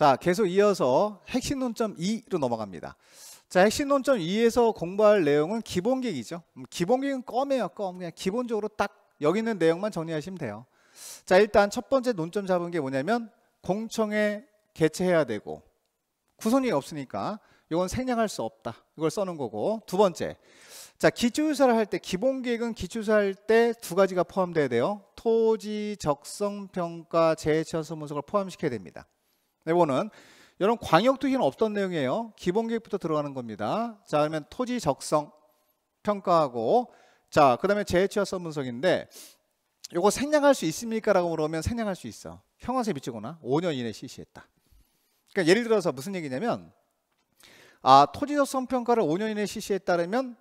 자, 계속 이어서 핵심 논점 2로 넘어갑니다. 자, 핵심 논점 2에서 공부할 내용은 기본계획이죠 음, 기본기는 계 껌이에요, 껌. 그냥 기본적으로 딱 여기 있는 내용만 정리하시면 돼요. 자, 일단 첫 번째 논점 잡은 게 뭐냐면 공청회 개최해야 되고 구성이 없으니까 이건 생략할 수 없다. 이걸 써는 거고 두 번째, 자 기초유사를 할 때 기본 계획은 기초유사할 때 두 가지가 포함돼야 돼요. 토지 적성 평가 재해처 소문서를 포함시켜야 됩니다. 요거는 여러분 광역투기는 없던 내용이에요. 기본계획부터 들어가는 겁니다. 자 그러면 토지 적성 평가하고 자 그다음에 재해취약성 분석인데 요거 생략할 수 있습니까라고 물어보면 생략할 수 있어. 평화세 미치거나 5년 이내 실시했다. 그러니까 예를 들어서 무슨 얘기냐면 아 토지 적성 평가를 5년 이내 실시했다르면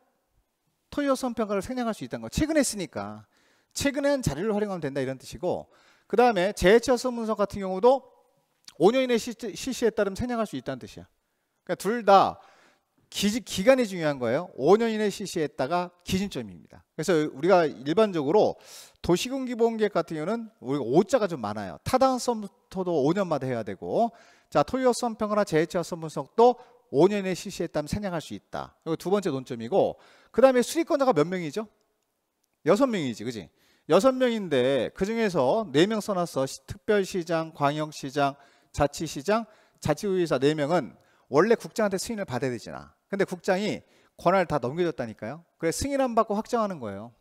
토지 적성 평가를 생략할 수 있다는 거. 최근에 쓰니까 최근엔 자료를 활용하면 된다 이런 뜻이고 그 다음에 재해취약성 분석 같은 경우도 5년 이내 실시에 따르면 생략할 수 있다는 뜻이야. 그러니까 둘다 기간이 중요한 거예요. 5년 이내 실시했다가 기준점입니다. 그래서 우리가 일반적으로 도시군 기본계획 같은 경우는 우리가 오자가 좀 많아요. 타당성부터도 5년마다 해야 되고, 자 토요 선평이나 재해체와 선분석도 5년 이내 실시했다면 생략할 수 있다. 이거 두 번째 논점이고, 그 다음에 수익권자가 몇 명이죠? 6 명이지, 그지? 6 명인데 그 중에서 4명 써놨어. 특별시장, 광역시장, 자치시장, 자치의회사 4명은 원래 국장한테 승인을 받아야 되잖아. 근데 국장이 권한을 다 넘겨줬다니까요. 그래 승인 안 받고 확정하는 거예요.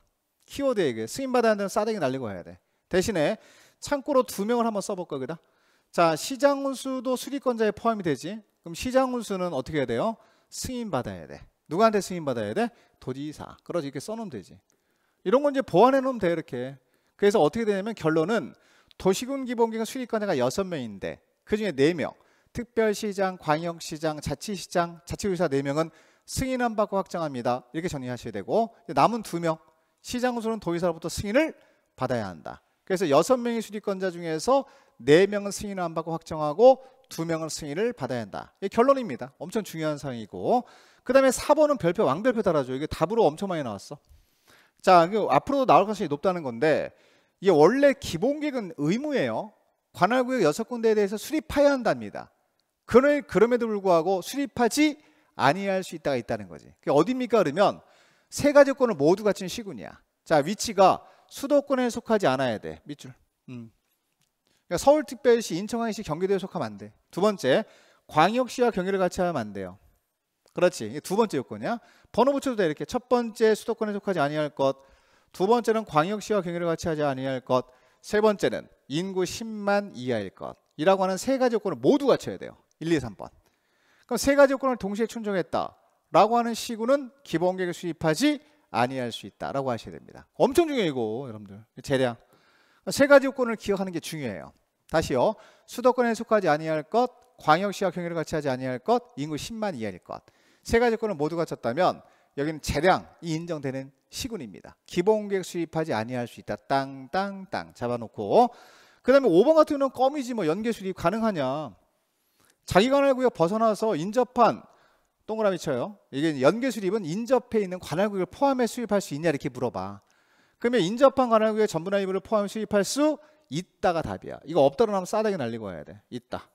키워드에게 승인 받아야 되는 싸대기 날리고 해야 돼. 대신에 창고로 2 명을 한번 써볼 거기다. 자 시장 운수도 수리권자에 포함이 되지. 그럼 시장 운수는 어떻게 해야 돼요? 승인 받아야 돼. 누구한테 승인 받아야 돼? 도지사. 그러지 이렇게 써놓으면 되지. 이런 건 이제 보완해 놓으면 돼 이렇게. 그래서 어떻게 되냐면 결론은 도시군 기본기관 수리권자가 6 명인데 그중에 4명 특별시장, 광역시장, 자치시장, 자치의사 4명은 승인한 받고 확정합니다. 이렇게 정리하셔야 되고 남은 2명 시장 후소는 도의사로부터 승인을 받아야 한다. 그래서 6명의 수리권자 중에서 4명은 승인을 안 받고 확정하고 2명은 승인을 받아야 한다. 이게 결론입니다. 엄청 중요한 사항이고 그 다음에 4번은 별표 왕별표 달아줘. 이게 답으로 엄청 많이 나왔어. 자, 그 앞으로도 나올 가능성이 높다는 건데 이게 원래 기본계획은 의무예요. 관할구역 여섯 군데에 대해서 수립하여야 한답니다. 그를 그럼에도 불구하고 수립하지 아니할 수 있다가 있다는 거지. 그게 어딥니까 그러면 세 가지 권을 모두 갖춘 시군이야. 자, 위치가 수도권에 속하지 않아야 돼. 밑줄. 음. 그러니까 서울특별시, 인천광역시, 경기도에 속하면 안 돼. 두 번째, 광역시와 경기를 같이 하면 안 돼요. 그렇지. 두 번째 요건이야. 번호 붙여도 돼. 이렇게 첫 번째 수도권에 속하지 아니할 것. 두 번째는 광역시와 경기를 같이 하지 아니할 것. 세 번째는 인구 10만 이하일 것이라고 하는 세 가지 조건을 모두 갖춰야 돼요. 1, 2, 3번. 그럼 세 가지 조건을 동시에 충족했다라고 하는 시구는 기본계획을 수입하지 아니할 수 있다라고 하셔야 됩니다. 엄청 중요해 이거 여러분들. 재량. 세 가지 조건을 기억하는 게 중요해요. 다시요. 수도권에 속하지 아니할 것, 광역시와 경유를 같이 하지 아니할 것, 인구 10만 이하일 것. 세 가지 조건을 모두 갖췄다면 여기는 재량이 인정되는 시군입니다. 기본 계획 수립하지 아니할 수 있다. 땅땅땅 잡아놓고 그 다음에 5번 같은 경우는 껌이지 뭐 연계 수립 가능하냐. 자기관할 구역 벗어나서 인접한 동그라미 쳐요. 이게 연계 수립은 인접해 있는 관할 구역을 포함해 수입할수 있냐 이렇게 물어봐. 그러면 인접한 관할 구역의 전부나 일부를 포함해 수입할수 있다가 답이야. 이거 없다로 하면 싸대기 날리고 해야 돼. 있다.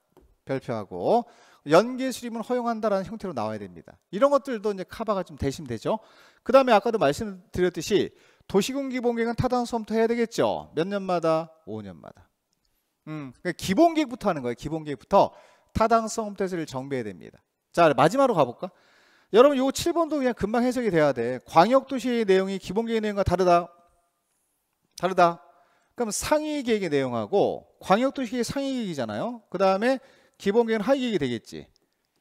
별표하고 연계 수립은 허용한다라는 형태로 나와야 됩니다. 이런 것들도 이제 카바가 좀 대신되죠. 그 다음에 아까도 말씀드렸듯이 도시군 기본계획은 타당성부터 해야 되겠죠. 몇 년마다? 5년마다. 음, 그러니까 기본계획부터 하는 거예요. 기본계획부터 타당성 테스를 정비해야 됩니다. 자 마지막으로 가볼까? 여러분 요 7번도 그냥 금방 해석이 돼야 돼. 광역도시의 내용이 기본계획 내용과 다르다. 다르다. 그럼 상위계획의 내용하고 광역도시의 상위계획이잖아요. 그 다음에 기본계획은 하위계획이 되겠지.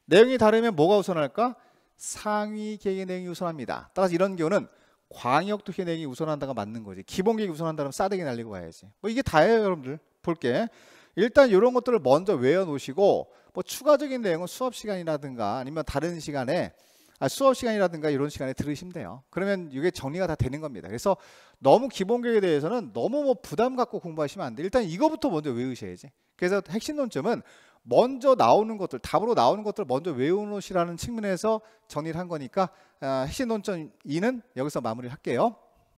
내용이 다르면 뭐가 우선할까? 상위계획의 내용이 우선합니다. 따라서 이런 경우는 광역도시 내용이 우선한다가 맞는 거지. 기본계획이 우선한다면 싸대기 날리고 가야지. 뭐 이게 다예요 여러분들. 볼게. 일단 이런 것들을 먼저 외워놓으시고 뭐 추가적인 내용은 수업 시간이라든가 아니면 다른 시간에 아, 수업 시간이라든가 이런 시간에 들으시면 돼요. 그러면 이게 정리가 다 되는 겁니다. 그래서 너무 기본계획에 대해서는 너무 뭐 부담 갖고 공부하시면 안 돼. 요 일단 이거부터 먼저 외우셔야지. 그래서 핵심 논점은 먼저 나오는 것들 답으로 나오는 것들 을 먼저 외우는 것이라는 측면에서 정리를 한 거니까 아, 핵심 논점 2는 여기서 마무리할게요.